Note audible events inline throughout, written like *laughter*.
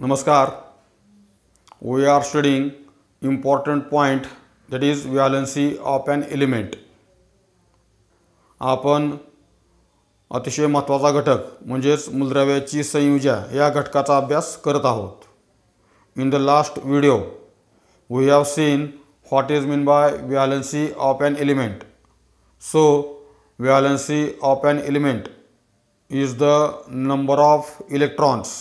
नमस्कार we are studying important point that is valency of an element आपण अतिशय महत्त्वाचा घटक म्हणजेच मूलद्रव्याची संयुजा या घटकाचा अभ्यास करत आहोत in the last video we have seen what is mean by valency of an element so valency of an element is the number of electrons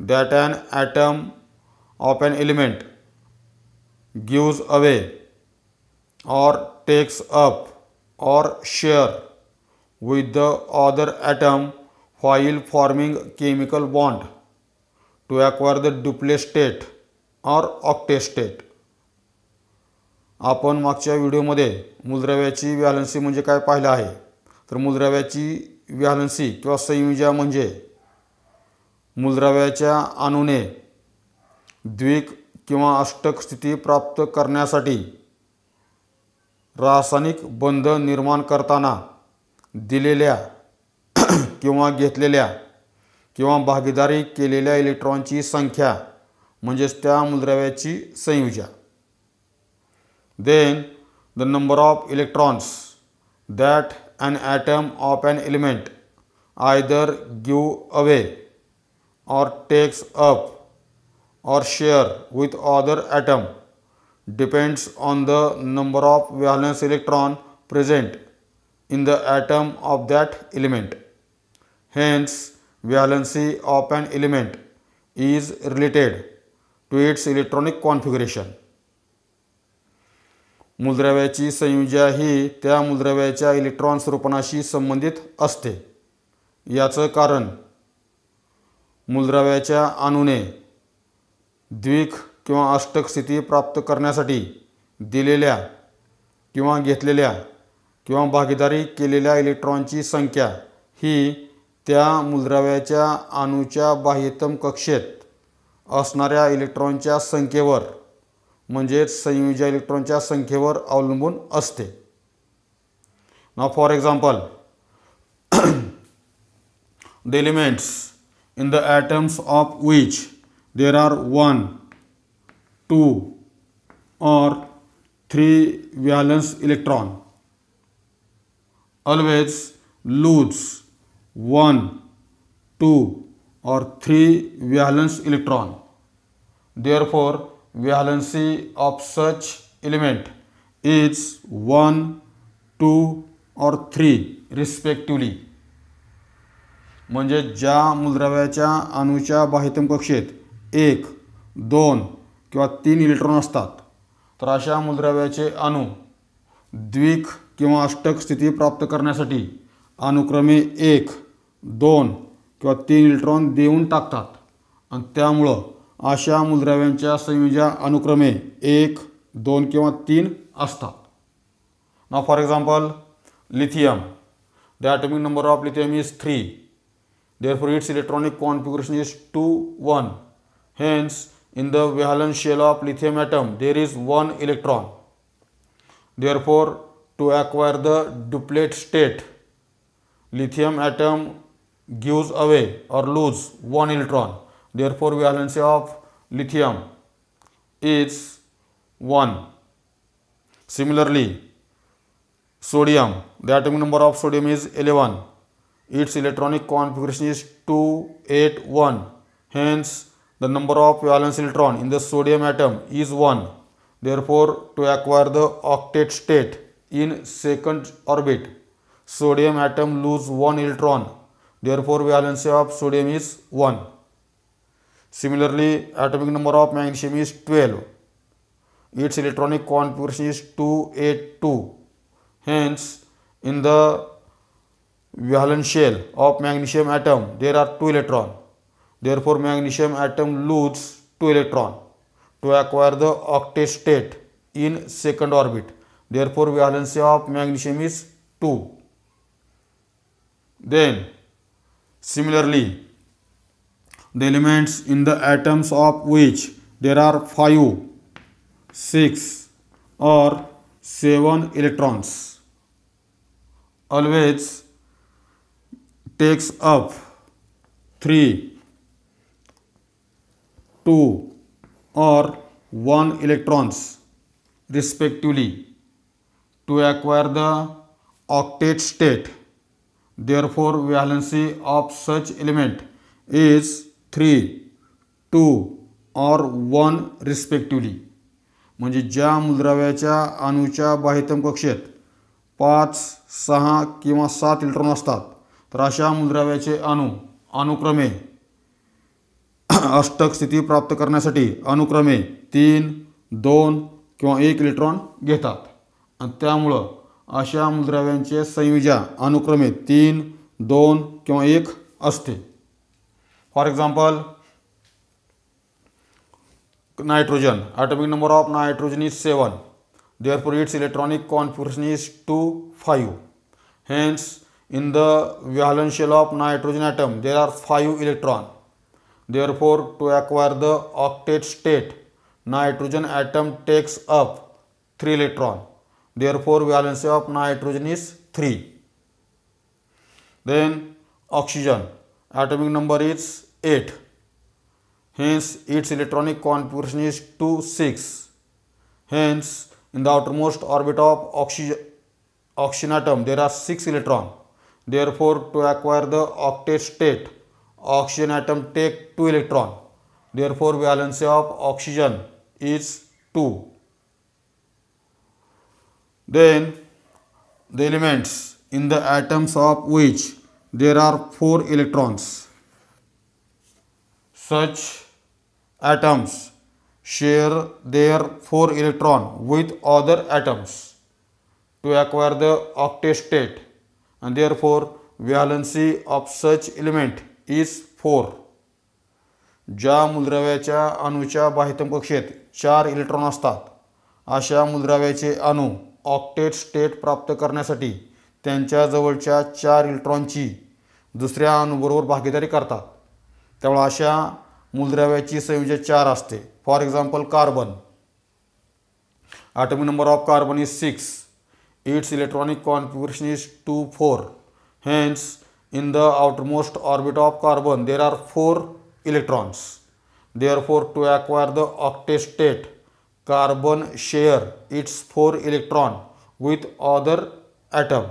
that an atom of an element gives away or takes up or share with the other atom while forming chemical bond to acquire the duplet state octet state आपण मागच्या व्हिडिओमध्ये मूलद्रव्याची व्यालन्सी म्हणजे काय पाहिलं आहे तर मूलद्रव्याची valency किंवा संयुजा म्हणजे मूलद्रव्याच्या आणूने द्विक किंवा अष्टक स्थिती प्राप्त करण्यासाठी रासायनिक बंध निर्माण करताना दिलेल्या *clears throat* किंवा घेतलेल्या किंवा भागीदारी केलेल्या इलेक्ट्रॉनची संख्या म्हणजेच त्या मूलद्रव्याची संयुजा then the number of electrons that an atom of an element either give away or takes up or share with other atom depends on the number of valence electron present in the atom of that element. Hence, valency of an element is related to its electronic configuration. मूलद्रव्याची संयुजा ही त्या मूलद्रव्याच्या electron स्वरूपणाशी संबंधित असते याचं कारण मूलद्रव्याच्या अणूने द्विक किंवा अष्टक स्थिती प्राप्त करण्यासाठी दिलेल्या किंवा घेतलेल्या किंवा भागीदारी केलेल्या इलेक्ट्रॉनची संख्या ही त्या मूलद्रव्याच्या अणूच्या बाह्यतम कक्षेत असणाऱ्या इलेक्ट्रॉनच्या संख्येवर म्हणजेच संयुजा इलेक्ट्रॉनच्या संख्येवर अवलंबून असते ना for example the elements in the atoms of which there are one, two or three valence electron always lose one, two or three valence electron. Therefore, valency of such element is 1, 2 or 3 respectively. म्हणजे ज्या मूलद्रव्याच्या अणूच्या बाह्यतम कक्षेत एक दोन किंवा तीन electron असतात तर अशा मूलद्रव्याचे अणू द्विक किंवा अष्टक स्थिती प्राप्त करण्यासाठी अनुक्रमे एक दोन किंवा तीन इलेक्ट्रॉन देऊन टाकतात आणि त्यामुळं अशा मूलद्रव्यांच्या संयुजा अनुक्रमे एक दोन किंवा तीन असतात ना for example lithium the atomic number of lithium is three Therefore, its electronic configuration is 2 1. Hence, in the valence shell of lithium atom, there is one electron. Therefore, to acquire the duplet state, lithium atom gives away or lose one electron. Therefore, valency of lithium is 1. Similarly, sodium, the atomic number of sodium is 11. Its electronic configuration is 281. Hence, the number of valence electron in the sodium atom is 1. Therefore, to acquire the octet state in second orbit, sodium atom lose 1 electron. Therefore, valency of sodium is 1. Similarly, atomic number of magnesium is 12. Its electronic configuration is 282. Hence, in the valence shell of magnesium atom there are two electron therefore magnesium atom loses two electron to acquire the octet state in second orbit therefore shell of magnesium is 2 then similarly the elements in the atoms of which there are 5 6 or 7 electrons always takes up three two or one electrons respectively to acquire the octet state therefore valency of such element is three two or one respectively म्हणजे ज्या मुद्राव्याच्या अणूच्या बाह्यतम कक्षेत पाच सहा किंवा सात electron असतात तर अशा मूलद्रव्याचे अणु अनुक्रमे *clears throat* अष्टक स्थिती प्राप्त करण्यासाठी अनुक्रमे तीन दोन किंवा एक इलेक्ट्रॉन घेतात आणि त्यामुळं अशा मूलद्रव्यांचे संयुजा अनुक्रमे तीन दोन किंवा एक असते for example nitrogen atomic number of nitrogen is seven therefore its electronic configuration is two five hence in the valence shell of nitrogen atom there are 5 electron therefore to acquire the octet state nitrogen atom takes up 3 electron therefore valency of nitrogen is 3 then oxygen atomic number is 8 hence its electronic configuration is 2 6 hence in the outermost orbit of oxygen oxygen atom there are 6 electron Therefore, to acquire the octet state, oxygen atom take 2 electron. Therefore, valency of oxygen is 2. Then, the elements in the atoms of which there are 4 electrons. Such atoms share their 4 electron with other atoms to acquire the octet state and therefore valency of such element is 4 ज्या मूलद्रव्याच्या अणूच्या बाह्यतम कक्षेत चार electron असतात अशा मूलद्रव्याचे अणू octet state प्राप्त करण्यासाठी त्यांच्याजवळच्या चार इलेक्ट्रॉनची दुसऱ्या अणूबरोबर भागीदारी करतात त्यामुळे अशा मूलद्रव्याची संयोजन चार असते for example carbon atomic number of carbon is six Its electronic configuration is 2, 4. Hence, in the outermost orbit of carbon, there are 4 electrons. Therefore, to acquire the octet state, carbon share its 4 electron with other atom.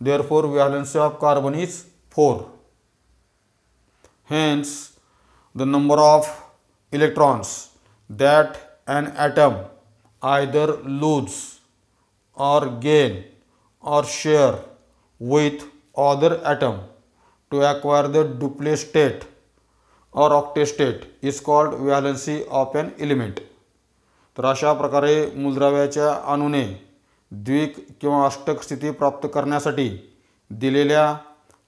Therefore, valency of carbon is 4. Hence, the number of electrons that an atom either loses or gain or share with other atom to acquire the duplet state or octet state is called valency of an element तर अशा प्रकारे मूलद्रव्याच्या अनुने द्विक किंवा अष्टक स्थिती प्राप्त करण्यासाठी दिलेल्या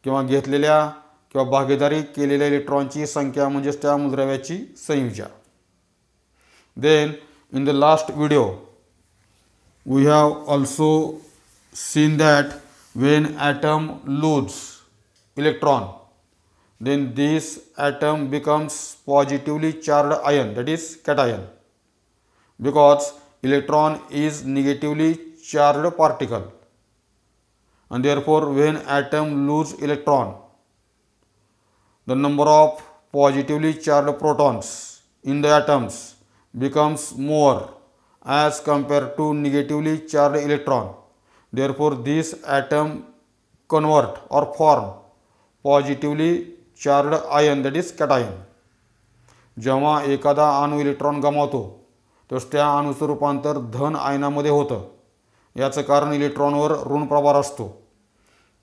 किंवा घेतलेल्या किंवा भागीदारी केलेल्या इलेक्ट्रॉनची संख्या म्हणजेच त्या मूलद्रव्याची संयुजा then in the last video we have also seen that when atom loses electron then this atom becomes positively charged ion that is cation because electron is negatively charged particle and therefore when atom loses electron the number of positively charged protons in the atoms becomes more as compared to negatively charged electron. Therefore, this atom convert or form positively charged ion that is cation जेव्हा एखादा अणू electron गमावतो तस त्या अणूचं रूपांतर धन आयनामध्ये होतं याचं कारण इलेक्ट्रॉनवर ऋण प्रभार असतो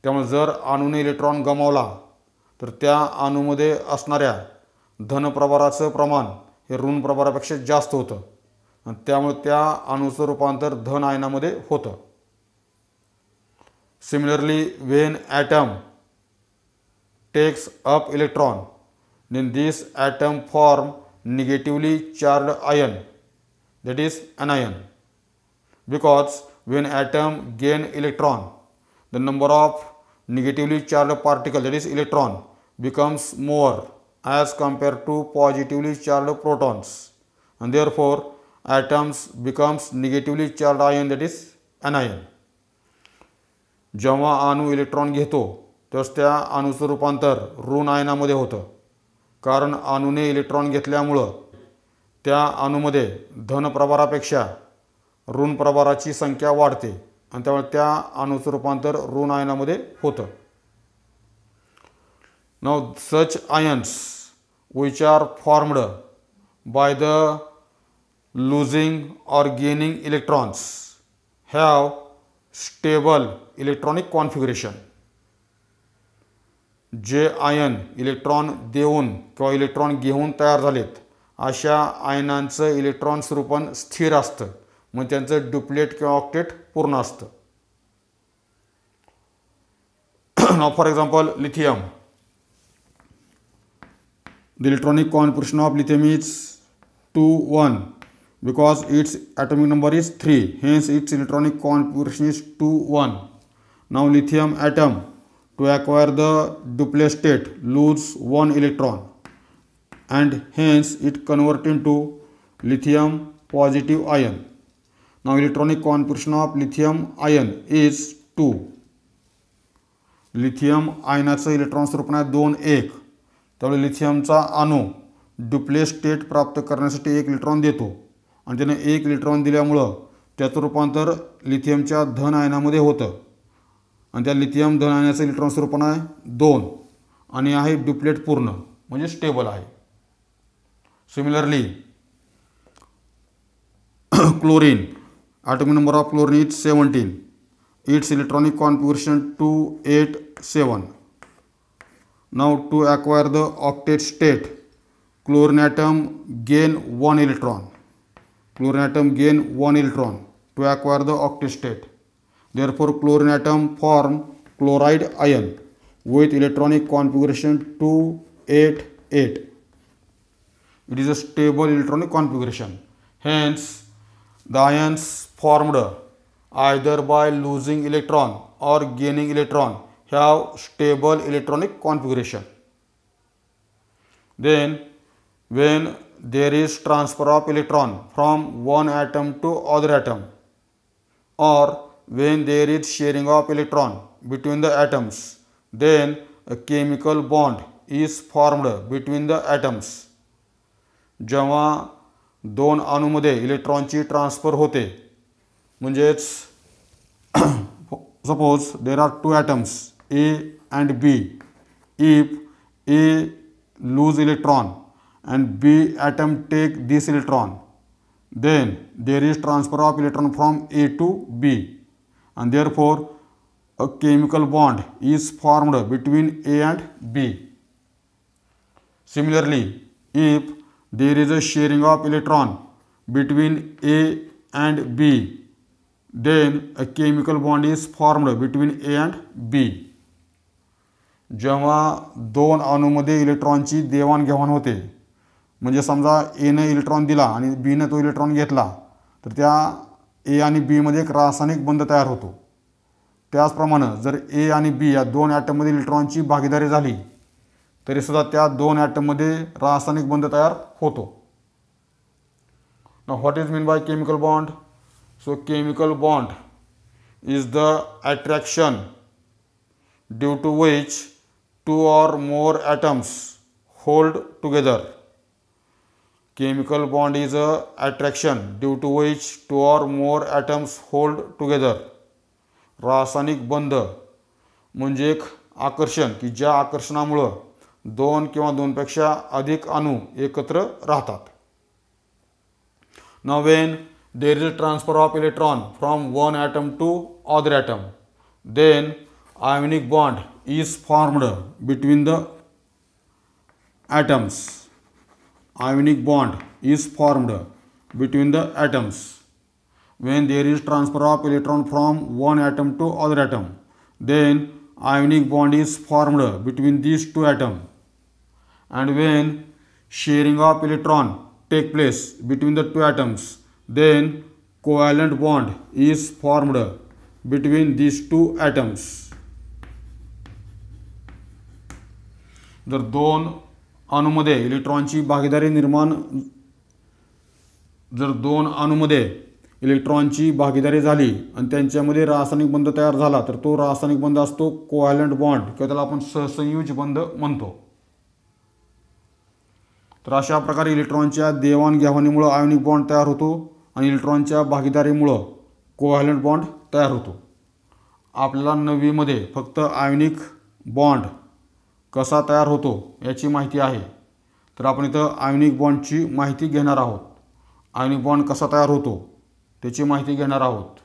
त्यामुळे जर अणूने इलेक्ट्रॉन गमावला तर त्या अणूमध्ये असणाऱ्या धनप्रभाराचं प्रमाण हे ऋण प्रभारापेक्षा जास्त होतं त्यामुळे त्या अनुचं रूपांतर धन आयनामध्ये होतं similarly when atom takes up electron this atom form negatively charge ion that is anion because when atom gain electron the number of negatively charge particle that is electron becomes more as compare to positively charge protons and there therefore atoms becomes negatively charged ion that is anion. जेव्हा अणू electron घेतो तेव्हाच त्या अणूचं रूपांतर ऋण आयनामध्ये होतं कारण अणूने इलेक्ट्रॉन घेतल्यामुळं त्या अणूमध्ये धन प्रभारापेक्षा ऋण प्रभाराची संख्या वाढते आणि त्यामुळे त्या अणूचं रूपांतर ऋण आयनामध्ये होतं now such ions which are formed by the losing or gaining electrons have stable electronic configuration. जे आयन इलेक्ट्रॉन देऊन किंवा इलेक्ट्रॉन घेऊन तयार झालेत अशा आयनांचं इलेक्ट्रॉन स्वरूपण स्थिर असतं मग त्यांचं डुप्लेट किंवा ऑक्टेट पूर्ण असतं for example lithium the electronic configuration of lithium is two one because its atomic number is 3 hence its electronic configuration is 2 1 now lithium atom to acquire the duplet state lose one electron and hence it convert into lithium positive ion now electronic configuration of lithium ion is 2 Lithium lithium आयनाचं electron स्वरूपण आहे दोन एक त्यामुळे लिथियमचा अणू Dupleix state प्राप्त करण्यासाठी ek electron देतो आणि त्याने एक इलेक्ट्रॉन दिल्यामुळं त्याचं रूपांतर लिथियमच्या धन आयनामध्ये होतं आणि त्या लिथियम धन आयनाचं इलेक्ट्रॉन स्वरूपण आहे दोन आणि आहे डुप्लेट पूर्ण म्हणजे स्टेबल आहे similarly chlorine atomic number of chlorine it seventeen its electronic configuration two eight seven now to acquire the octet state chlorine atom gain one electron Chlorine atom gain one electron to acquire the octet state. Therefore, chlorine atom form chloride ion with electronic configuration 288. It is a stable electronic configuration. Hence, the ions formed either by losing electron or gaining electron have stable electronic configuration. Then, when there is transfer of electron from one atom to other atom or when there is sharing of electron between the atoms then a chemical bond is formed between the atoms जेव्हा दोन अणूमध्ये इलेक्ट्रॉनची transfer होते म्हणजेच suppose there are two atoms A and B if A lose electron and B atom take this electron. Then there is transfer of electron from A to B and therefore a chemical bond is formed between A and B. Similarly, if there is a sharing of electron between A and B, then a chemical bond is formed between A and B. जेव्हा दोन अणूमध्ये इलेक्ट्रॉनची देवाणघेवाण होते म्हणजे समजा एनं electron दिला आणि बीनं तो इलेक्ट्रॉन घेतला तर त्या ए आणि बीमध्ये एक रासायनिक बंध तयार होतो त्याचप्रमाणे जर ए आणि बी या दोन ॲटममध्ये इलेक्ट्रॉनची भागीदारी झाली तरीसुद्धा त्या दोन ॲटममध्ये रासायनिक बंध तयार होतो ना what is mean by chemical bond so chemical bond is the attraction due to which two or more atoms hold together chemical bond is a attraction due to which two or more atoms hold together रासायनिक बंध म्हणजे एक आकर्षण की ज्या आकर्षणामुळं दोन किंवा दोनपेक्षा अधिक अणू एकत्र राहतात न when there is transfer of electron from one atom to other atom then ionic bond is formed between the atoms ionic bond is formed between the atoms. When there is transfer of electron from one atom to other atom, then ionic bond is formed between these two atoms. And when sharing of electron take place between the two atoms, then covalent bond is formed between these two atoms. The दोन अणूमध्ये इलेक्ट्रॉनची भागीदारी निर्माण जर दोन अणूमध्ये इलेक्ट्रॉनची भागीदारी झाली आणि त्यांच्यामध्ये रासायनिक बंध तयार झाला तर तो रासायनिक बंध असतो कोहॅलंट बॉन्ड किंवा त्याला आपण सहसंयुज बंध म्हणतो तर अशा प्रकारे इलेक्ट्रॉनच्या देवाणघेवाणीमुळं आयोनिक बॉन्ड तयार होतो आणि इलेक्ट्रॉनच्या भागीदारीमुळं कोहॅलंट बॉन्ड तयार होतो आपल्याला नववीमध्ये फक्त आयोनिक बॉन्ड कसा तयार होतो याची माहिती आहे तर आपण इथं आयनिक बॉन्डची माहिती घेणार आहोत आयनिक बॉन्ड कसा तयार होतो त्याची माहिती घेणार आहोत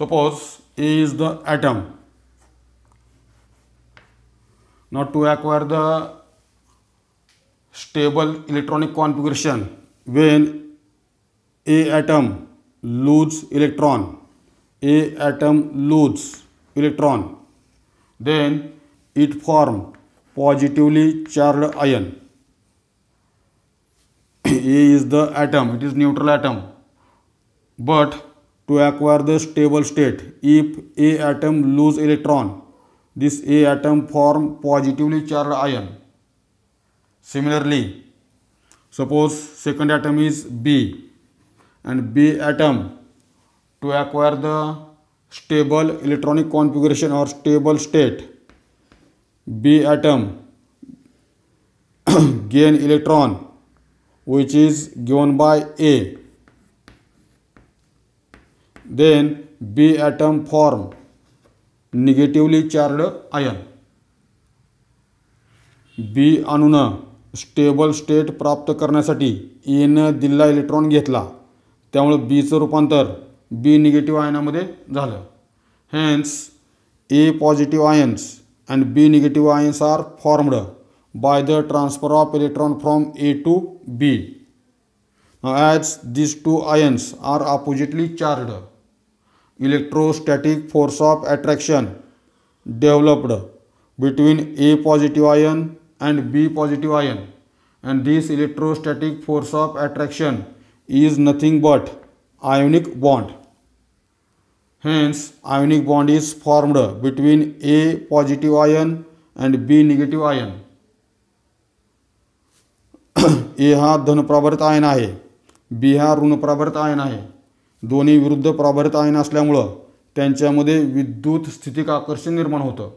Suppose A is the atom. Now to acquire the stable electronic configuration when A atom lose electron, A atom lose electron, then it form positively charged ion. *clears throat* A is the atom, it is neutral atom. But to acquire the stable state if a atom lose electron this a atom form positively charged ion similarly suppose second atom is b and b atom to acquire the stable electronic configuration or stable state b atom *clears throat* gain electron which is given by a then B atom form negatively charged ion B अणूनं stable state प्राप्त करण्यासाठी एनं दिल्ला electron घेतला त्यामुळं बीचं रूपांतर बी negative आयनामध्ये झालं hence A positive ions and B negative ions are formed by the transfer of electron from A to B as this two ions are oppositely charged electrostatic force of attraction developed between A positive ion and B positive ion and this electrostatic force of attraction is nothing but ionic bond. Hence, ionic bond is formed between A positive ion and B negative ion. A हा धनप्रवर्त ion आहे बी हा ऋणप्रवर्त ion आहे दोन्ही विरुद्ध प्रभारित ion असल्यामुळं त्यांच्यामध्ये विद्युत स्थितिक आकर्षण निर्माण होतं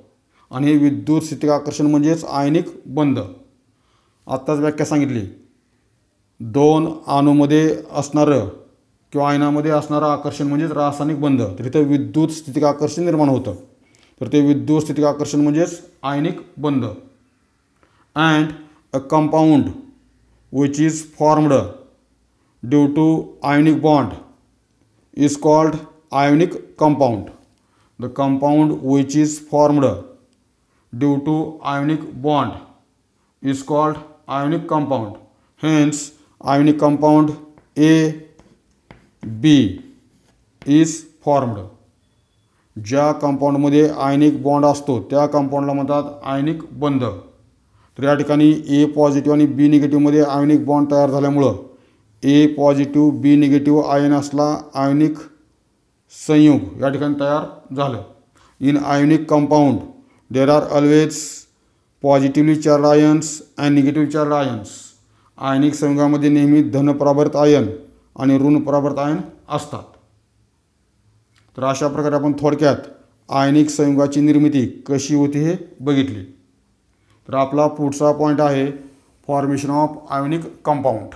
आणि हे विद्युत स्थितिक आकर्षण म्हणजेच आयनिक बंद आत्ताच व्याख्या सांगितली दोन आणूमध्ये असणारं किंवा आयनामध्ये असणारं आकर्षण म्हणजेच रासायनिक बंद तर इथं विद्युत स्थितिक आकर्षण निर्माण होतं तर ते विद्युत स्थितिक आकर्षण म्हणजेच आयनिक बंद and a compound which is formed due to ionic bond is called ionic compound. The compound which is formed due to ionic bond is called ionic compound. Hence, ionic compound A, B is formed. ज्या कंपाऊंडमध्ये ionic bond असतो त्या कंपाऊंडला म्हणतात आयनिक बंध तर या ठिकाणी ए positive आणि बी निगेटिव्हमध्ये आयनिक bond तयार झाल्यामुळं A positive B negative ion असला आयनिक संयुग या ठिकाणी तयार झालं in ionic compound there are always positively charge ions and negative charge ions आयनिक संयुगामध्ये नेहमी धनपराभर्त आयन आणि ऋण आयन असतात तर अशा प्रकारे आपण थोडक्यात आयनिक संयुगाची निर्मिती कशी होती हे बघितली तर आपला पुढचा पॉईंट आहे formation of ionic compound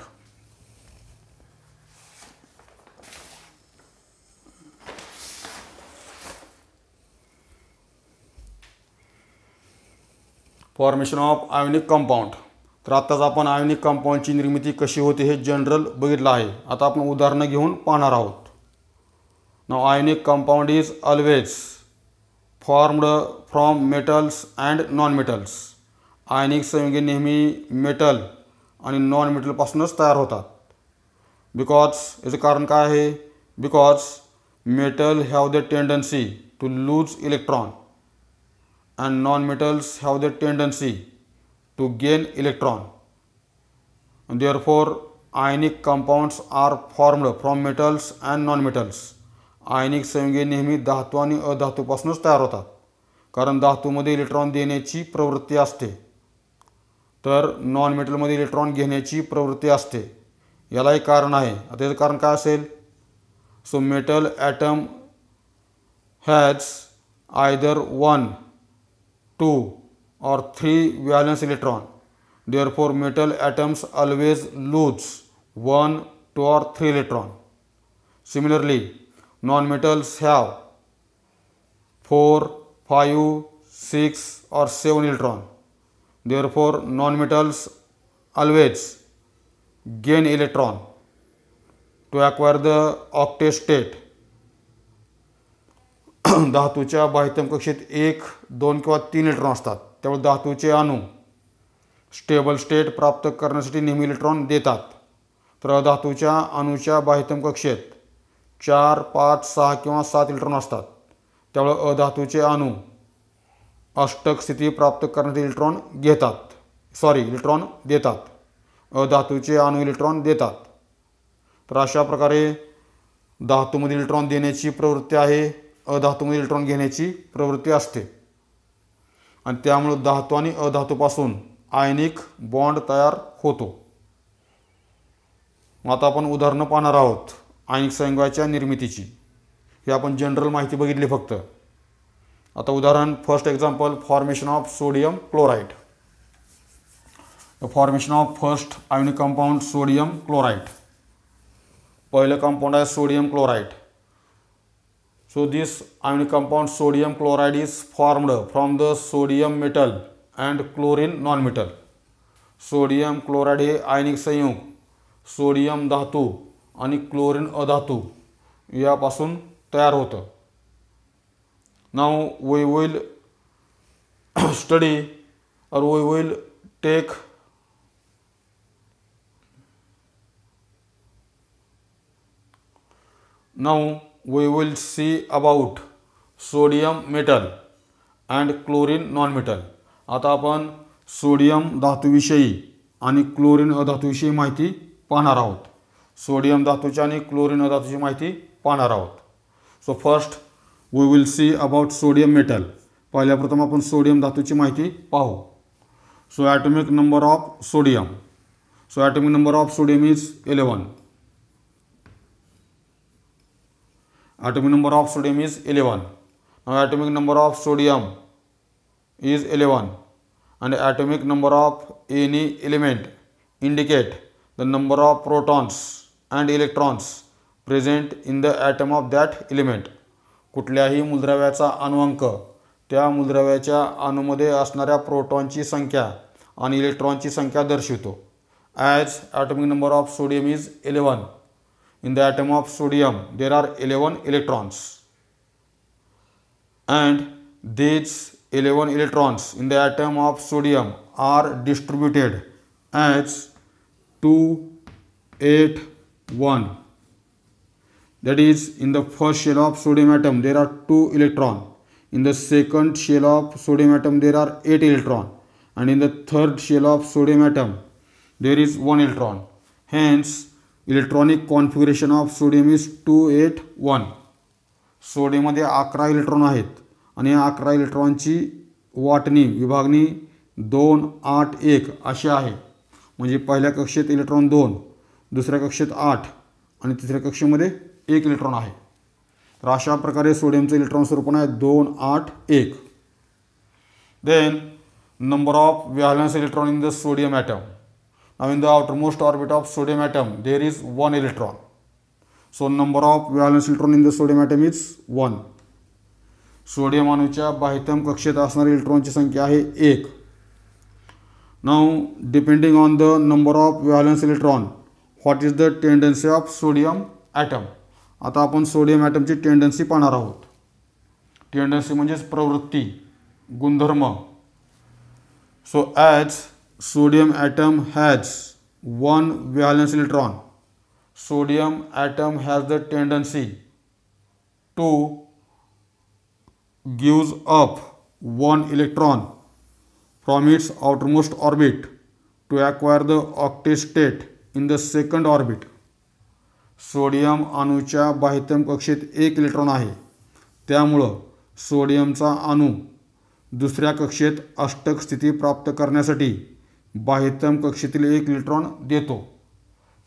formation of ionic compound तर आत्ताच आपण आयोनिक कंपाऊंडची निर्मिती कशी होते हे जनरल बघितलं आहे आता आपण उदाहरणं घेऊन पाहणार आहोत now ionic compound is always formed from metals and non metals आयनिक संयुगे नेहमी मेटल आणि नॉन मेटलपासूनच तयार होतात बिकॉज याचं कारण काय आहे because metal have the tendency to lose electron and non-metals have the tendency to gain electron. Therefore, ionic compounds are formed from metals and non metals आयनिक संयुगे नेहमी धातू आणि अधातूपासूनच तयार होतात कारण धातूमध्ये इलेक्ट्रॉन देण्याची प्रवृत्ती असते तर नॉन मेटलमध्ये इलेक्ट्रॉन घेण्याची प्रवृत्ती असते याला एक कारण आहे आता त्याचं कारण काय असेल so metal atom has either one 2 or 3 valence electron. Therefore, metal atoms always lose 1, 2 or 3 electron. Similarly, non-metals have 4, 5, 6 or 7 electron. Therefore, non-metals always gain electron to acquire the octet state. *clears throat* धातूच्या बाह्यतम कक्षेत एक दोन किंवा तीन electron असतात त्यामुळे धातूचे अणू स्टेबल स्टेट प्राप्त करण्यासाठी नेहमी इलेक्ट्रॉन देतात तर धातूच्या अणूच्या बाह्यतम कक्षेत चार पाच सहा किंवा सात इलेक्ट्रॉन असतात त्यामुळे अधातूचे अणू अष्टक स्थिती प्राप्त करण्यासाठी इलेक्ट्रॉन घेतात सॉरी इलेक्ट्रॉन देतात अधातूचे अणू इलेक्ट्रॉन देतात तर अशा प्रकारे धातूमध्ये इलेक्ट्रॉन देण्याची प्रवृत्ती आहे अधातूमध्ये इलेक्ट्रॉन घेण्याची प्रवृत्ती असते आणि त्यामुळं धातू आणि अधातूपासून आयनिक बॉन्ड तयार होतो मग आता आपण उदाहरणं पाहणार आहोत आयनिक संयुगाच्या निर्मितीची हे आपण जनरल माहिती बघितली फक्त आता उदाहरण first example formation of sodium chloride formation of first ionic compound sodium chloride पहिलं कंपाऊंड आहे sodium chloride So, this ionic compound sodium chloride is formed from the sodium metal and chlorine non-metal. Sodium chloride aionic saiyyung, sodium dahtu and chlorine a dahtu yaa pasun tayar hota. Now we will study or we will take. now we will see about sodium metal and chlorine non metal आता आपण sodium धातूविषयी आणि chlorine अधातूविषयी माहिती पाहणार आहोत sodium धातूची आणि chlorine अधातूची माहिती पाहणार आहोत so first we will see about sodium metal पहिल्याप्रथम आपण सोडियम धातूची माहिती पाहू so atomic number of sodium so atomic number of sodium is eleven atomic number of sodium is 11 now atomic number of sodium is 11 and atomic number of any element indicate the number of protons and electrons present in the atom of that element कुठल्याही मूलद्रव्याचा अणुअंक त्या मूलद्रव्याच्या अणुमध्ये असणाऱ्या प्रोटॉनची संख्या आणि इलेक्ट्रॉनची संख्या दर्शवतो as atomic number of sodium is eleven in the atom of sodium there are 11 electrons and these 11 electrons in the atom of sodium are distributed as 2 8 1 that is in the first shell of sodium atom there are 2 electrons. in the second shell of sodium atom there are 8 electrons, and in the third shell of sodium atom there is 1 electron hence electronic configuration of sodium is two eight one सोडियममध्ये अकरा electron आहेत आणि या अकरा इलेक्ट्रॉनची वाटणी विभागणी दोन आठ एक अशी आहे म्हणजे पहिल्या कक्षेत इलेक्ट्रॉन दोन दुसऱ्या कक्षेत आठ आणि तिसऱ्या कक्षेमध्ये एक इलेक्ट्रॉन आहे तर अशा प्रकारे सोडियमचं इलेक्ट्रॉन स्वरूपण आहे दोन आठ एक then number of valence electron in the sodium atom Now, in the outermost orbit of sodium atom, there is one electron. So, number of valence electron in the sodium atom is sodium अणूच्या बाह्यतम कक्षेत असणाऱ्या इलेक्ट्रॉनची संख्या आहे एक now depending on the number of valence electron what is the tendency of sodium atom आता आपण सोडियम ॲटमची टेंडन्सी पाहणार आहोत टेंडन्सी म्हणजेच प्रवृत्ती गुणधर्म so as sodium atom has one valence electron. Sodium atom has the tendency to gives up one electron from its outermost orbit to acquire the octet state in the second orbit. Sodium अणूच्या बाह्यतम कक्षेत एक electron आहे त्यामुळं सोडियमचा अणू दुसऱ्या कक्षेत अष्टक स्थिती प्राप्त करण्यासाठी बाह्यतम कक्षेतील एक इलेक्ट्रॉन देतो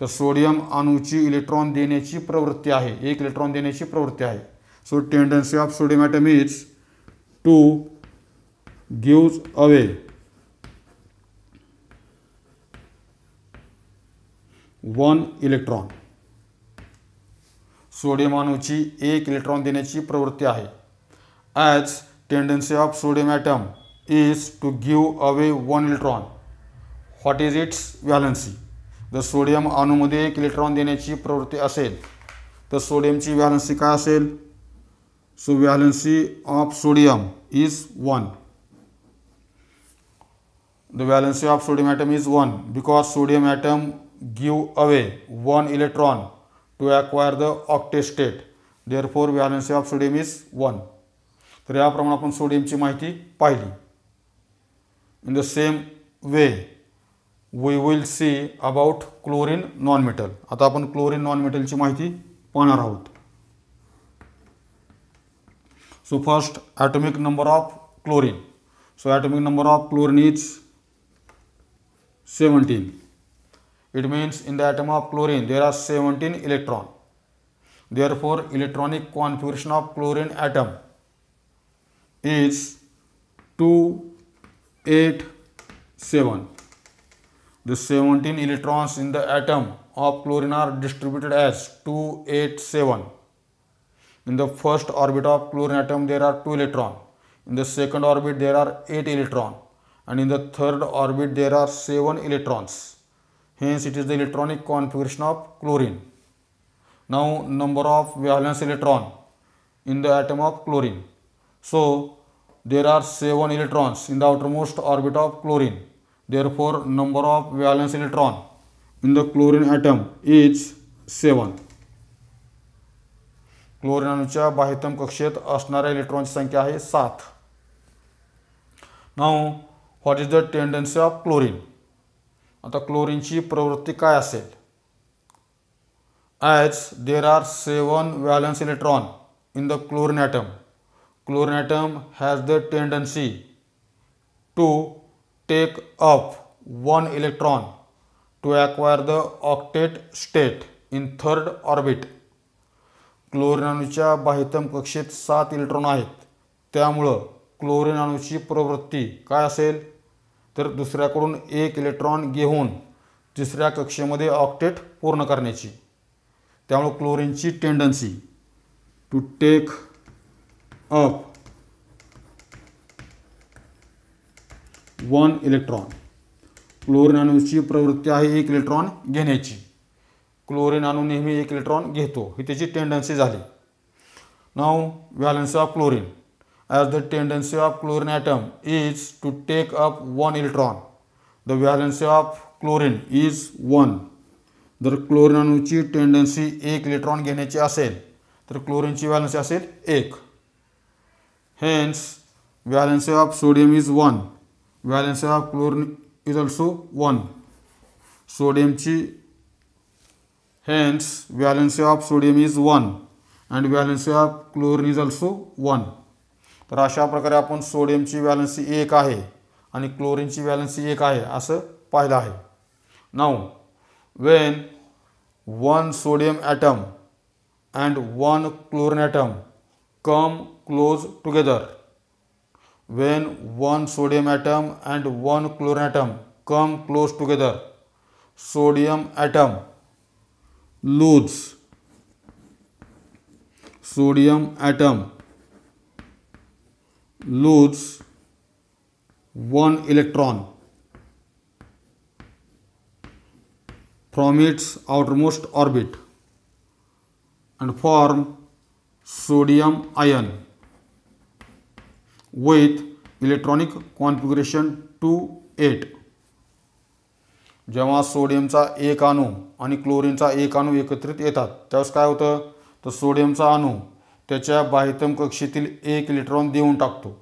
तर सोडियम अणूची इलेक्ट्रॉन देण्याची प्रवृत्ती आहे एक इलेक्ट्रॉन देण्याची प्रवृत्ती आहे so tendency of sodium atom is to gives away one electron sodium अणूची एक इलेक्ट्रॉन देण्याची प्रवृत्ती आहे as tendency of sodium atom is to give away one electron what is its valency जर सोडियम अणूमध्ये एक इलेक्ट्रॉन देण्याची प्रवृत्ती असेल तर सोडियमची व्हॅलन्सी काय असेल so valency of sodium is one the valency of sodium atom is one because sodium atom give away one electron to acquire the octet state therefore valency of sodium is one तर याप्रमाणे आपण सोडियमची माहिती पाहिली in the same way We will see about chlorine nonmetal. Metal आता chlorine chlorine non मेटलची माहिती पाहणार आहोत so first atomic number of chlorine so atomic number of chlorine is it means in the atom of chlorine there are 17 electron therefore electronic configuration of chlorine atom is 2 8 7 the 17 electrons in the atom of chlorine are distributed as 287. In the first orbit of chlorine atom there are 2 electron. In the second orbit there are 8 electron and in the third orbit there are 7 electrons. Hence it is the electronic configuration of chlorine. Now number of valence electron in the atom of chlorine. So there are 7 electrons in the outermost orbit of chlorine therefore four number of electron electron in the atom atom is seven अणूच्या बाह्यतम कक्षेत असणाऱ्या इलेक्ट्रॉनची संख्या आहे सात नऊ what is the tendency of chlorine आता क्लोरीनची प्रवृत्ती काय असेल as there are seven valence electron in the chlorine atom chlorine atom has the tendency to take up one electron to acquire the octet state in third orbit chlorine अणूच्या बाह्यतम कक्षेत सात electron आहेत त्यामुळं क्लोरीन अणूची प्रवृत्ती काय असेल तर दुसऱ्याकडून एक इलेक्ट्रॉन घेऊन तिसऱ्या कक्षेमध्ये ऑक्टेट पूर्ण करण्याची त्यामुळे क्लोरीनची tendency to take up one electron chlorine अणूची प्रवृत्ती आहे एक इलेक्ट्रॉन घेण्याची क्लोरीन अणू नेहमी एक इलेक्ट्रॉन घेतो ही त्याची टेंडन्सी झाली now valence of chlorine as the tendency of chlorine atom is to take up one electron the valency of chlorine is one जर क्लोरीन अणूची टेंडन्सी एक इलेक्ट्रॉन घेण्याची असेल तर क्लोरीनची व्हॅलन्स असेल एक hence valence of sodium is one valence of chlorine is also one सोडियमची hence valency of sodium is one and valency of chlorine is also one तर अशा प्रकारे आपण सोडियमची व्हॅलेन्सी एक आहे आणि क्लोरीनची व्हॅलेन्सी एक आहे असं पाहिलं आहे now when one sodium atom and one chlorine atom come close together when one sodium atom and one chlorine atom come close together sodium atom loses sodium atom loses one electron from its outermost orbit and form sodium ion with electronic configuration two eight जेव्हा सोडियमचा एक अणू आणि क्लोरीनचा एक अणू एकत्रित येतात त्यावेळेस काय होतं तर सोडियमचा अणू त्याच्या बाह्यतम कक्षेतील एक इलेक्ट्रॉन देऊन टाकतो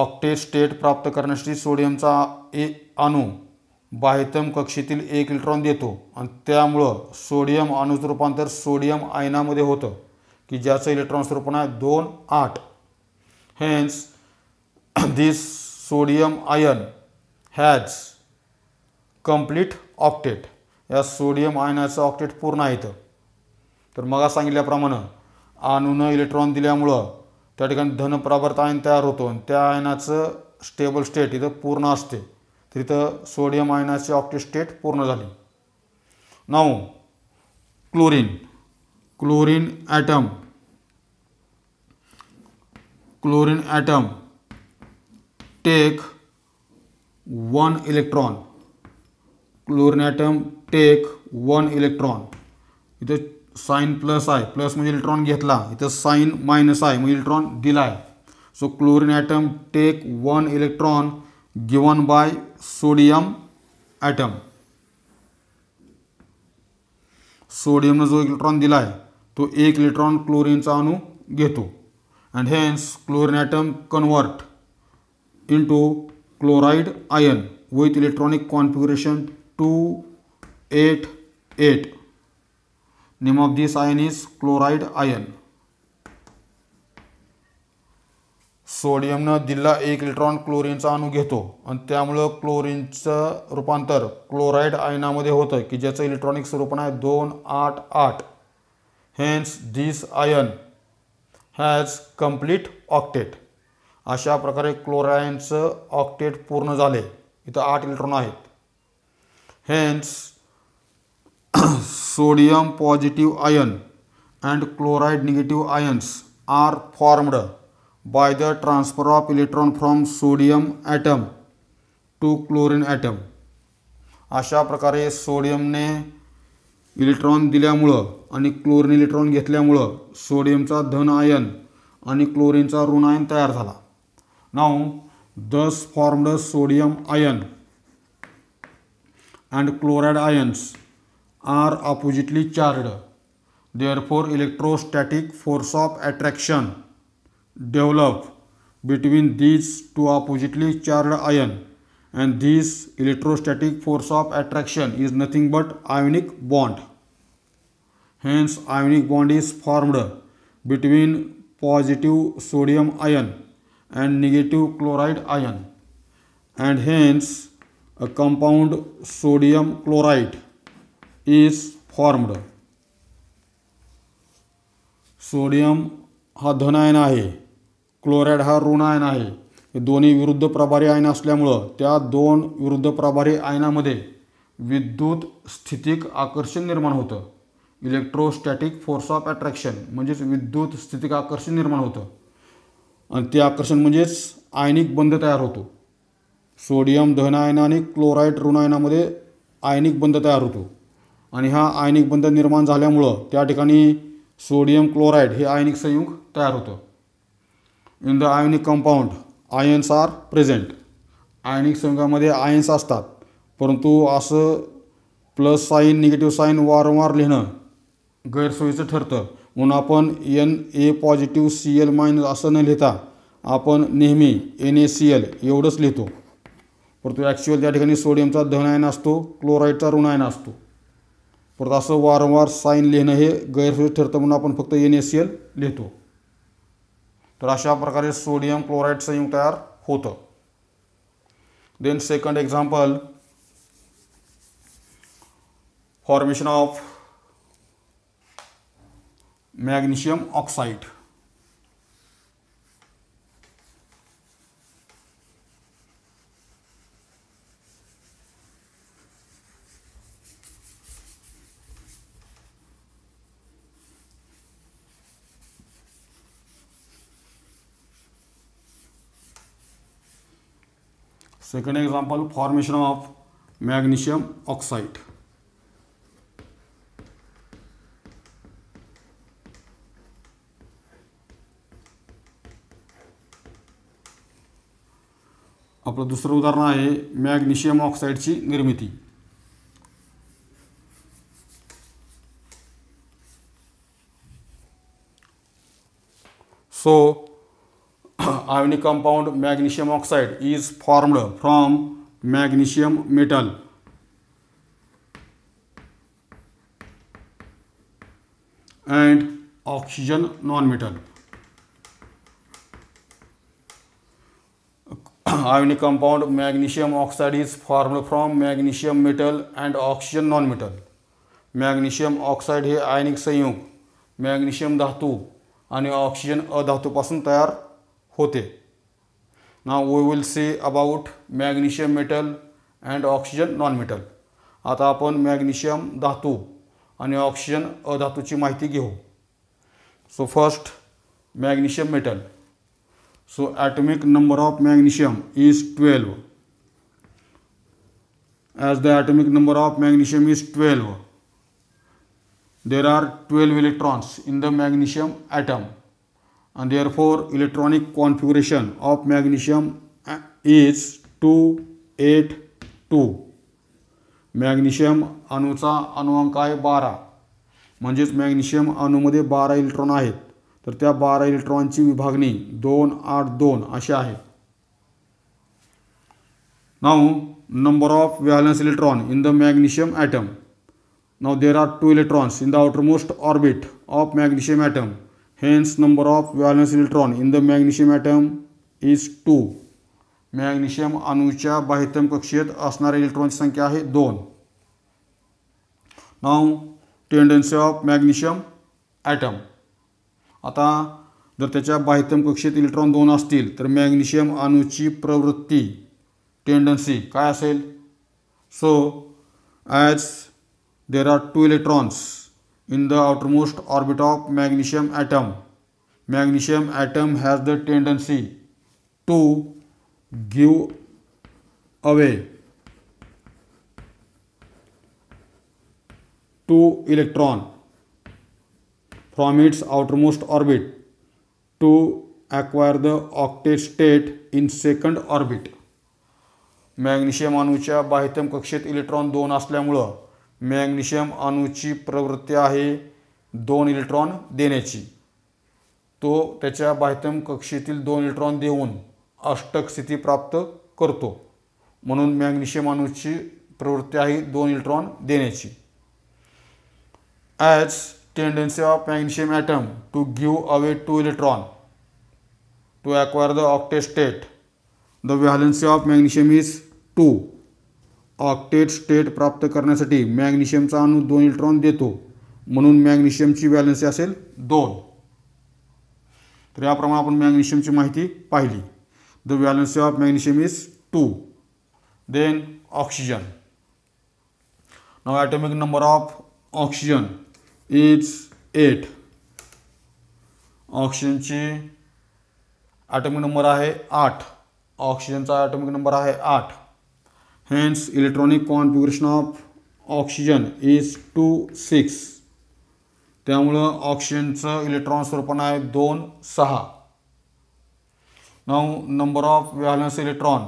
ऑक्टे स्टेट प्राप्त करण्यासाठी सोडियमचा ए अणू बाह्यतम कक्षेतील एक इलेक्ट्रॉन देतो आणि त्यामुळं सोडियम अणूचं रूपांतर सोडियम आयनामध्ये होतं की ज्याचं इलेक्ट्रॉन स्वरूपण आहे दोन आठ Hence, *clears throat* this sodium ion has complete octet या सोडियम आयनाचं ऑक्टेट पूर्ण आहे तर मग सांगितल्याप्रमाणे अणूनं इलेक्ट्रॉन दिल्यामुळं त्या ठिकाणी धनप्रावर्त आयन तयार होतो आणि त्या आयनाचं स्टेबल स्टेट इथं पूर्ण असते तर इथं सोडियम आयनाची ऑक्टेट स्टेट पूर्ण झाली now chlorine chlorine atom chlorine atom take one electron chlorine atom take one electron इथं साईन प्लस आय प्लस म्हणजे इलेक्ट्रॉन घेतला इथं साईन मायनस आहे म्हणजे इलेक्ट्रॉन दिला आहे so chlorine atom take one electron given by sodium atom सोडियमनं जो इलेक्ट्रॉन दिला आहे तो एक इलेक्ट्रॉन क्लोरीनचा अणू घेतो and hence chlorine atom convert into chloride ion with electronic configuration 288. Name of this ion is chloride ion. सोडियमनं दिल्ला एक इलेक्ट्रॉन क्लोरीनचा अणू घेतो आणि त्यामुळं क्लोरीनचं रूपांतर क्लोराईड आयनामध्ये होतं की ज्याचं इलेक्ट्रॉनिक स्वरूपण आहे दोन आठ आठ hence this ion has complete octet अशा प्रकारे क्लोराईनचं ऑक्टेट पूर्ण झाले इथं आठ इलेक्ट्रॉन आहेत hence sodium positive ion and chloride negative ions are formed by the transfer of electron from sodium atom to chlorine atom अशा प्रकारे सोडियमने इलेक्ट्रॉन दिल्यामुळं आणि क्लोरीन इलेक्ट्रॉन घेतल्यामुळं सोडियमचा धन आयन आणि क्लोरीनचा ऋण आयन तयार झाला now thus formed sodium ion and chloride ions are oppositely charged therefore electrostatic force of attraction develop between these two oppositely charged ion and this electrostatic force of attraction is nothing but ionic bond hence ionic bond is formed between positive sodium ion and negative chloride ion and hence a compound sodium chloride is formed sodium हा धन ion आहे chloride हा ऋण ion आहे हे दोन्ही विरुद्ध प्रभारी आयन असल्यामुळं त्या दोन विरुद्ध प्रभारी आयनामध्ये विद्युत स्थितिक आकर्षण निर्माण होतं इलेक्ट्रोस्टॅटिक फोर्स ऑफ अट्रॅक्शन म्हणजेच विद्युत स्थितिक आकर्षण निर्माण होतं आणि ते आकर्षण म्हणजेच आयनिक बंध तयार होतो सोडियम दहनायन आणि क्लोराईड ऋणायनामध्ये आयनिक बंध तयार होतो आणि हा आयनिक बंध निर्माण झाल्यामुळं त्या ठिकाणी सोडियम क्लोराईड हे आयनिक संयुग तयार होतं in the ionic compound ions are present ionic संयुगामध्ये आयन्स असतात परंतु असं प्लस साईन निगेटिव्ह साईन वारंवार लिहिणं गैरसोयीचं ठरतं म्हणून आपण N A positive C L minus असं न लिहिता आपण नेहमी एन ए सी एल एवढंच लिहितो परंतु ॲक्च्युअल त्या ठिकाणी सोडियमचा धन आयन असतो क्लोराईडचा ऋण आयन असतो परत असं वारंवार साईन लिहिणं हे गैरसोयी ठरतं म्हणून आपण फक्त एन ए सी एल लिहितो तर अशा प्रकारे सोडियम क्लोराईड संयुग तयार होतं then second example formation of magnesium oxide second example formation of magnesium oxide आपलं दुसरं उदाहरण आहे मॅग्नेशियम ऑक्साईडची निर्मिती so ionic compound magnesium oxide is formed from magnesium metal and oxygen non metal ionic compound magnesium oxide is form from magnesium metal and oxygen non metal magnesium oxide हे ionic संयुग magnesium धातू आणि oxygen अधातूपासून तयार होते ना we will see about magnesium metal and oxygen non metal आता आपण magnesium धातू आणि ऑक्सिजन अधातूची माहिती घेऊ so first magnesium metal so atomic number of magnesium is twelve as the atomic number of magnesium is twelve there are twelve electrons in the magnesium atom and there therefore electronic configuration of magnesium is two eight two magnesium अणूचा अनुअंक आहे बारा म्हणजेच magnesium अणूमध्ये बारा electron आहेत तर त्या बारा इलेक्ट्रॉनची विभागणी दोन आठ दोन अशी आहे now number of valence electron in the magnesium atom now there are two electrons in the outermost orbit of magnesium atom hence number of valence electron in the magnesium atom is two magnesium अणूच्या बाह्यतम कक्षेत असणाऱ्या इलेक्ट्रॉनची संख्या आहे दोन now tendency of magnesium atom आता जर त्याच्या बाह्यतम कक्षेत इलेक्ट्रॉन दोन असतील तर मॅग्नेशियम अणूची प्रवृत्ती टेंडन्सी काय असेल so as there are two electrons in the outermost orbit of magnesium atom magnesium atom has the tendency to give away two electron from its outermost orbit to acquire the octet state in second orbit. Magnesium अणूच्या बाह्यतम कक्षेत electron दोन असल्यामुळं magnesium अणूची प्रवृत्ती आहे दोन electron देण्याची तो त्याच्या बाह्यतम कक्षेतील दोन इलेक्ट्रॉन देऊन अष्टक स्थिती प्राप्त करतो म्हणून मॅग्नेशियम अणूची प्रवृत्ती आहे दोन इलेक्ट्रॉन देण्याची as tendency of magnesium atom to give away two electron to acquire the octet state. The valency of magnesium is 2. Octet state प्राप्त करण्यासाठी मॅग्नेशियमचा अणू दोन इलेक्ट्रॉन देतो म्हणून मॅग्नेशियमची व्हॅलन्सी असेल दोन तर याप्रमाणे आपण मॅग्नेशियमची माहिती पाहिली the valency of magnesium is two then oxygen now atomic number of oxygen it's eight ऑक्सिजनची ॲटॉमिक नंबर आहे आठ ऑक्सिजनचा ॲटॉमिक नंबर आहे आठ hence electronic configuration of oxygen is two six त्यामुळं ऑक्सिजनचं इलेक्ट्रॉन स्वरूपण आहे दोन सहा now number of valence electron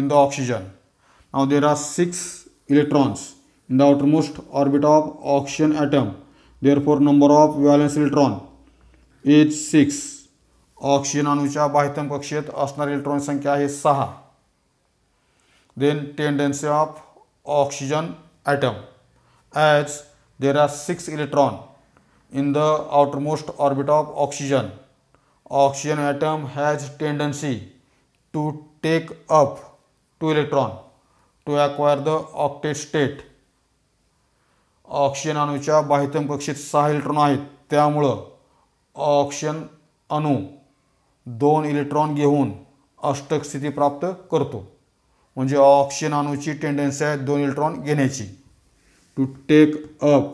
in the oxygen now there are six electrons in the outermost orbit of oxygen atom therefore number of valence electron H six oxygen अणूच्या बाह्यतम कक्षेत असणारी इलेक्ट्रॉन संख्या आहे सहा then tendency of oxygen atom as there are six electron in the outermost orbit of oxygen oxygen atom has tendency to take up two electron to acquire the octet state oxygen अणूच्या बाह्यतम कक्षेत सहा electron आहेत त्यामुळं oxygen अणू दोन electron घेऊन अष्टक स्थिती प्राप्त करतो म्हणजे ऑक्सिजन अणूची टेंडन्सी आहे दोन इलेक्ट्रॉन घेण्याची to take up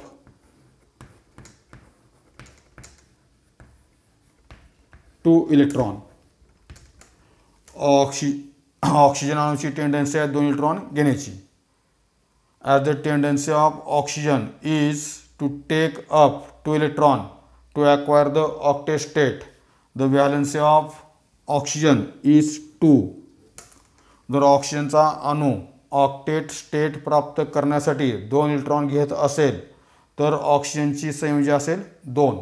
two electron ऑक्सि ऑक्सिजन अणूची टेंडन्सी आहे दोन इलेक्ट्रॉन घेण्याची as the tendency of oxygen is to take up two electron to acquire the octet state. The valency of oxygen is 2. जर ऑक्सिजनचा अणू ऑक्टेट स्टेट प्राप्त करण्यासाठी दोन इलेक्ट्रॉन घेत असेल तर ऑक्सिजनची संयोजी असेल दोन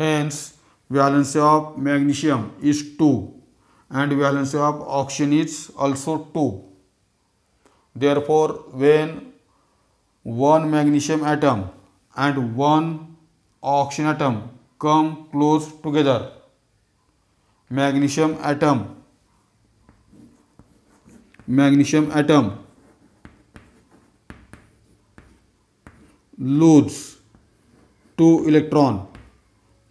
hence valency of magnesium is two and valency of oxygen is also two Therefore, when one magnesium atom and one oxygen atom come close together, magnesium atom magnesium atom loses two electron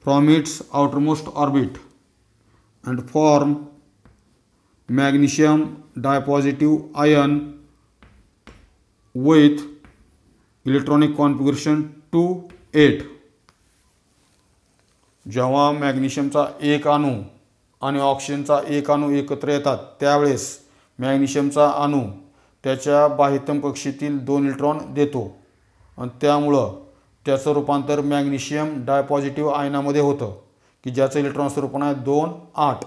from its outermost orbit and form magnesium dipositive ion electronic electronic configuration eight जेव्हा मॅग्नेशियमचा एक अणू आणि ऑक्सिजनचा एक अणू एकत्र येतात त्यावेळेस मॅग्नेशियमचा अणू त्याच्या बाह्यतम कक्षेतील दोन इलेक्ट्रॉन देतो आणि त्यामुळं त्याचं रूपांतर मॅग्नेशियम डायपॉझिटिव्ह आयनामध्ये होतं की ज्याचं इलेक्ट्रॉन स्वरूपण आहे दोन आठ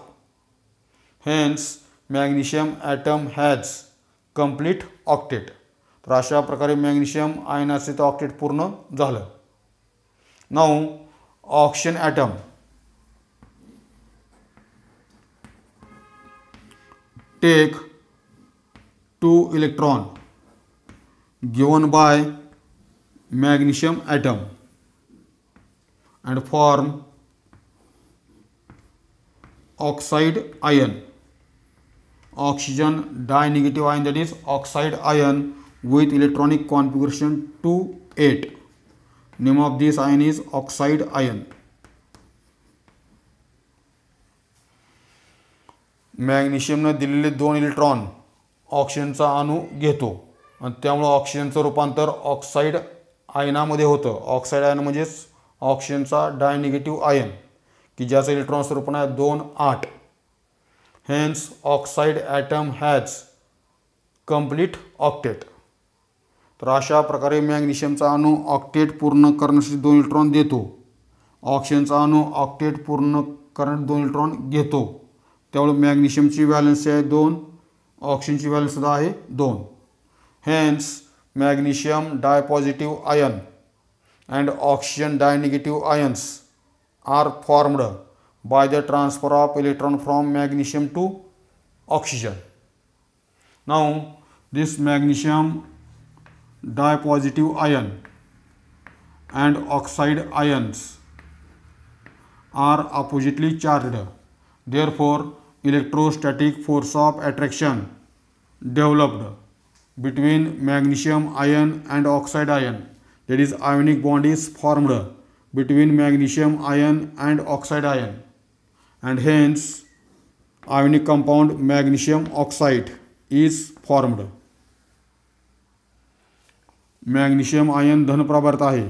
hence magnesium atom has complete octet तर अशा प्रकारे मॅग्नेशियम आयनाचं ऑक्टेट पूर्ण झालं now oxygen atom take two electron given by magnesium atom and form oxide ion oxygen dinegative ion that is oxide ion with electronic configuration 28. Name of this ion is oxide ion. मॅग्नेशियमनं दिलेले दोन electron ऑक्सिजनचा अणू घेतो आणि त्यामुळं ऑक्सिजनचं रूपांतर ऑक्साईड आयनामध्ये होतं ऑक्साईड आयन म्हणजेच ऑक्सिजनचा डायनिगेटिव्ह आयन की ज्याचं इलेक्ट्रॉन स्वरूपण आहे दोन आठ hence oxide atom has complete octet तर अशा प्रकारे मॅग्नेशियमचा अणू ऑक्टेट पूर्ण करण्यासाठी दोन इलेक्ट्रॉन देतो ऑक्सिजनचा अणू ऑक्टेट पूर्ण करण्यात दोन इलेक्ट्रॉन घेतो त्यामुळे मॅग्नेशियमची व्हॅलन्स आहे दोन ऑक्सिजनची सुद्धा आहे दोन hence magnesium dipositive ion and oxygen dinegative ions are formed by the transfer of electron from magnesium to oxygen now this magnesium dipositive ion and oxide ions are oppositely charged. Therefore, electrostatic force of attraction developed between magnesium ion and oxide ion that is ionic bond is formed between magnesium ion and oxide ion and hence ionic compound magnesium oxide is formed. Magnesium ion धनप्राभार्त आहे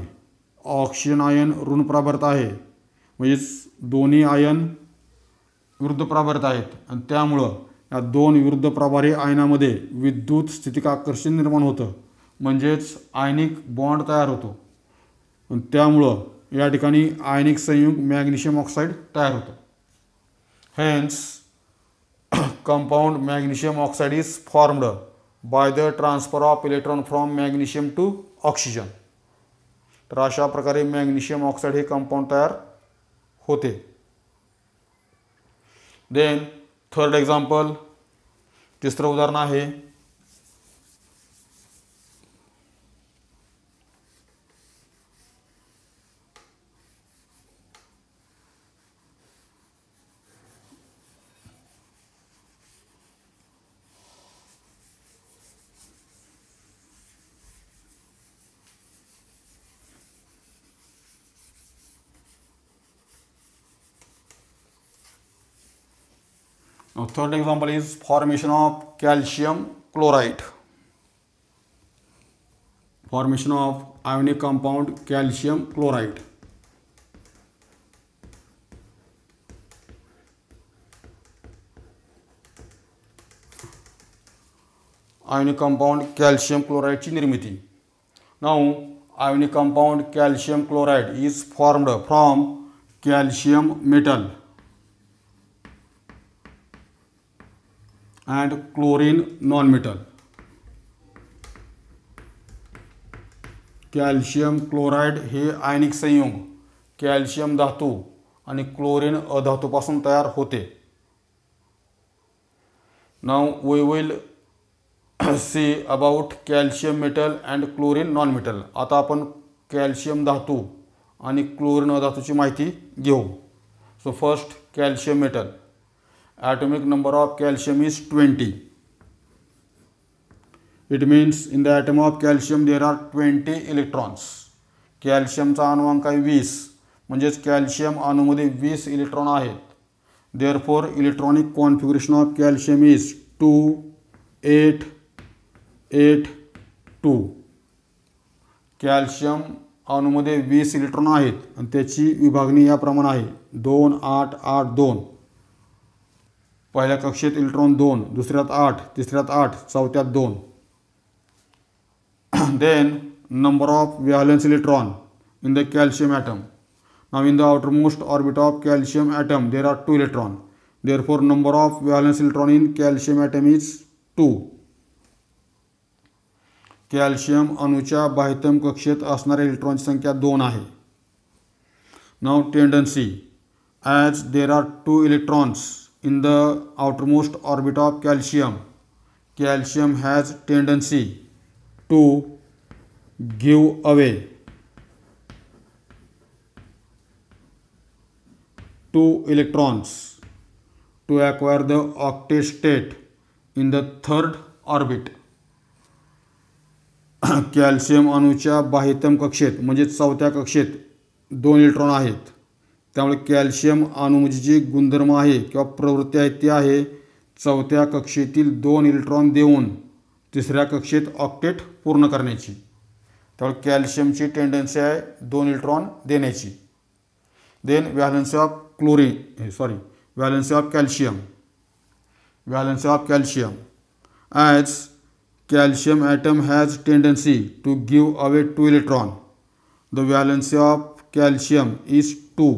oxygen ion ऋणप्राभार्त आहे म्हणजेच दोन्ही ion विरुद्ध प्रभर्त आहेत आणि त्यामुळं या दोन विरुद्ध प्रभारी आयनामध्ये विद्युत स्थितिकाकर्षण निर्माण होतं म्हणजेच आयनिक बॉन्ड तयार होतो आणि त्यामुळं या ठिकाणी आयनिक संयुग मॅग्नेशियम ऑक्साईड तयार होतो hence compound magnesium oxide is formed by the transfer of electron from magnesium to oxygen तर अशा प्रकारे मॅग्नेशियम ऑक्साईड हे कंपाऊंड तयार होते देन थर्ड एक्झाम्पल तिसरं उदाहरण आहे third example is formation of calcium chloride formation of ionic compound calcium chloride ionic compound calcium chloride chi now ionic compound calcium chloride is formed from calcium metal and chlorine non-metal. Calcium chloride हे ionic संयुग calcium धातू आणि chlorine अधातूपासून तयार होते now we will see about calcium metal and chlorine non metal आता आपण calcium धातू आणि क्लोरीन अधातूची माहिती घेऊ so first calcium metal atomic number of calcium is 20 it means in the atom of calcium there are 20 electrons कॅल्शियमचा अणुअंक आहे वीस म्हणजेच कॅल्शियम अणूमध्ये वीस इलेक्ट्रॉन आहेत therefore electronic configuration of calcium is two eight eight two calcium अणूमध्ये वीस इलेक्ट्रॉन आहेत आणि त्याची विभागणी याप्रमाणे आहे दोन आठ आठ दोन पहले कक्षेत इलेक्ट्रॉन दोन दुसर आठ तिसर आठ चौथा दोन then number of valence electron in the calcium atom now in the outermost orbit of calcium atom there are two electron therefore number of valence electron in calcium atom is two calcium अणुचा बाह्यतम कक्षित electron की संख्या दोन है now tendency as there are two electrons in the outermost orbit of calcium calcium has tendency to give away two electrons to acquire the octet state in the third orbit calcium अणूच्या बाह्यतम कक्षेत म्हणजे चौथ्या कक्षेत दोन electron आहेत त्यामुळे calcium अणुज जे गुणधर्म आहे किंवा प्रवृत्ती आहे ती आहे चौथ्या कक्षेतील दोन इलेक्ट्रॉन देऊन तिसऱ्या कक्षेत ऑक्टेट पूर्ण करण्याची त्यामुळे कॅल्शियमची टेंडन्सी आहे दोन इलेक्ट्रॉन देण्याची देन व्हॅलेंसी ऑफ क्लोरी हे sorry valence of calcium valence of calcium as calcium atom has tendency to give away two electron the valency of calcium is two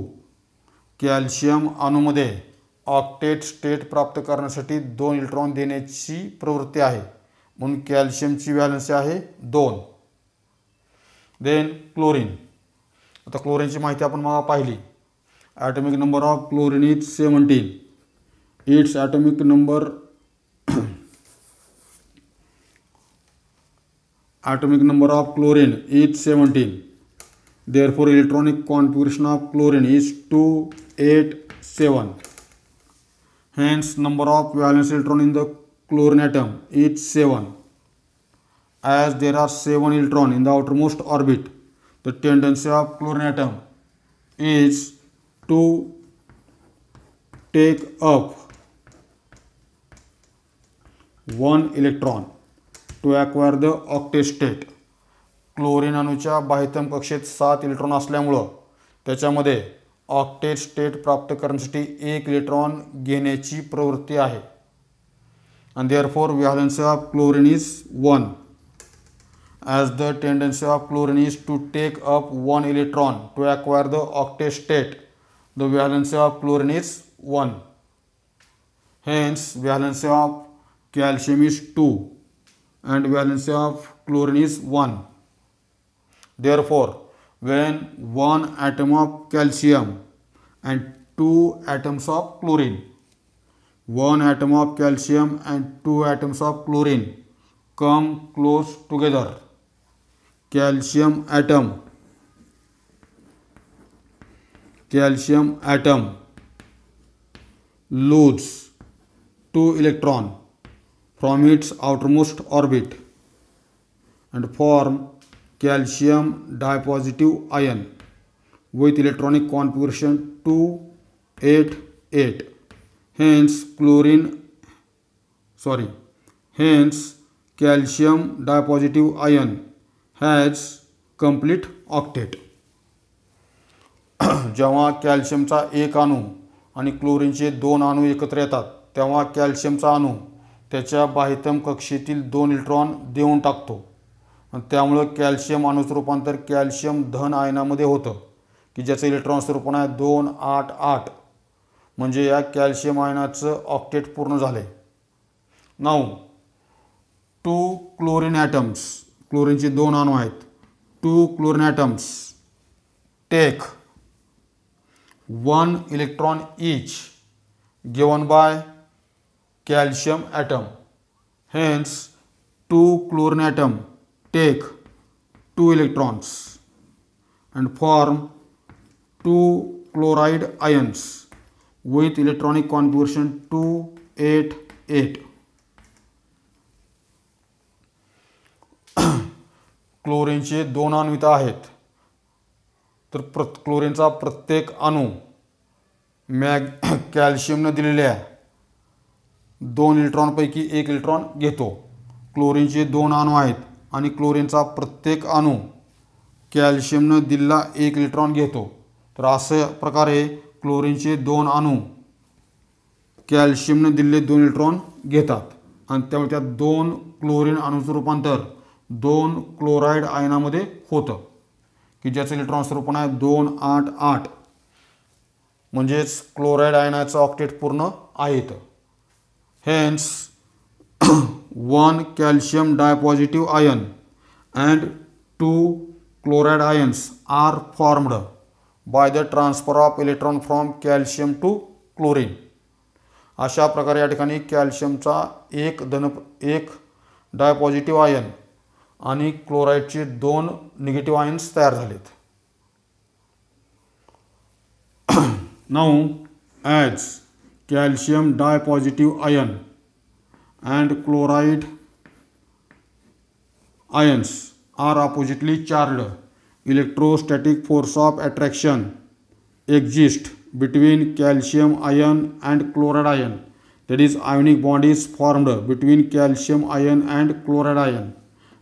calcium अणूमध्ये ऑक्टेट स्टेट प्राप्त करण्यासाठी दोन इलेक्ट्रॉन देण्याची प्रवृत्ती आहे म्हणून कॅल्शियमची व्हॅलन्सी आहे दोन देन क्लोरीन आता क्लोरीनची माहिती आपण मला पाहिली atomic number of chlorine is seventeen it's atomic number atomic number of chlorine is seventeen for electronic configuration of chlorine is two eight seven हे number of valence electron in the atom it seven as there are seven electron in the most orbit the tendency of atom is to take up one electron to acquire the octet state क्लोरिनानुच्या बाह्यतम कक्षेत सात electron असल्यामुळं त्याच्यामध्ये state प्राप्त करण्यासाठी एक electron घेण्याची प्रवृत्ती आहे and there for valence of is one as the tendency of is to take up one electron to acquire the state the valence of is one hence valence of calcium is two and valence of is one there for when one atom of calcium and two atoms of chlorine one atom of calcium and two atoms of chlorine come close together calcium atom calcium atom loses two electron from its outermost orbit and form calcium dipositive ion with electronic configuration two eight eight hence chlorine sorry hence calcium dipositive ion has complete octet जेव्हा कॅल्शियमचा एक अणू आणि क्लोरीनचे दोन अणू एकत्र येतात तेव्हा कॅल्शियमचा अणू त्याच्या बाह्यतम कक्षेतील दोन इलेक्ट्रॉन देऊन टाकतो त्यामुळं कॅल्शियम अणूचं रूपांतर कॅल्शियम धन आयनामध्ये होतं की ज्याचं इलेक्ट्रॉन स्वरूपण आहे दोन आठ आठ म्हणजे या कॅल्शियम आयनाचं ऑक्टेट पूर्ण झालं आहे टू क्लोरीन ॲटम्स क्लोरीनचे दोन अणू आहेत two chlorine atoms take one electron each given by calcium atom hence two chlorine atom take two electrons and form two chloride ions with electronic configuration 288. क्लोरीनचे दोन इथं आहेत तर प्र क्लोरीनचा प्रत्येक अणू मॅग *clears throat* कॅल्शियमनं दिलेल्या दोन इलेक्ट्रॉनपैकी एक इलेक्ट्रॉन घेतो क्लोरीनचे दोन अणू आहेत आणि क्लोरीनचा प्रत्येक अणू कॅल्शियमनं दिलेला एक इलेक्ट्रॉन घेतो तर अशा प्रकारे क्लोरीनचे दोन अणू कॅल्शियमनं दिलेले दोन इलेक्ट्रॉन घेतात आणि त्यामुळे त्या दोन क्लोरीन अणूचं रूपांतर दोन क्लोराईड आयनामध्ये होतं की ज्याचं इलेक्ट्रॉन स्वरूपण आहे दोन आठ आठ म्हणजेच क्लोराईड आयनाचं ऑक्टेट पूर्ण आहेत hence one calcium dipositive ion and two chloride ions are formed by the transfer of electron from calcium to chlorine अशा प्रकारे या ठिकाणी कॅल्शियमचा एक धन एक डायपॉझिटिव्ह आयन आणि क्लोराईडचे दोन निगेटिव्ह आयन्स तयार झालेत नऊ as calcium dipositive ion and chloride ions are oppositely charged. Electrostatic force of attraction exist between calcium ion and chloride ion. That is, ionic bond is formed between calcium ion and chloride ion,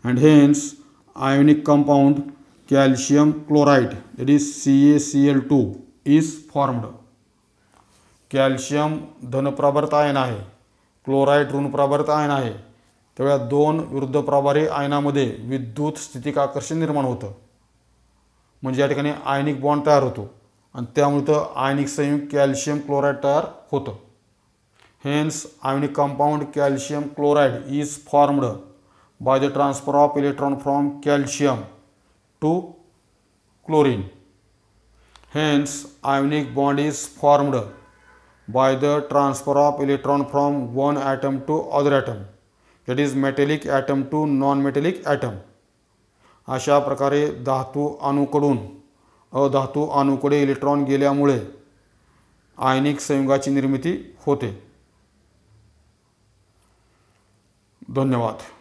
and hence ionic compound calcium chloride, that is CaCl2, is formed. Calcium धनप्रवर्त ion आहे chloride ऋण प्रभारित ion आहे तेव्हा दोन विरुद्ध प्रभारी आयनामध्ये विद्युत स्थितिक आकर्षण निर्माण होतं म्हणजे या ठिकाणी आयनिक बॉन्ड तयार होतो आणि त्यामुळे तर आयनिक संयुग कॅल्शियम क्लोराईड तयार होतं hence ionic compound calcium chloride is formed by the transfer of electron from calcium to chlorine hence ionic bond is formed by the transfer of electron from one atom to other atom that is metallic atom to non-metallic atom अशा प्रकारे धातू अणूकडून अधातू अणूकडे electron गेल्यामुळे आयनिक संयुगाची निर्मिती होते धन्यवाद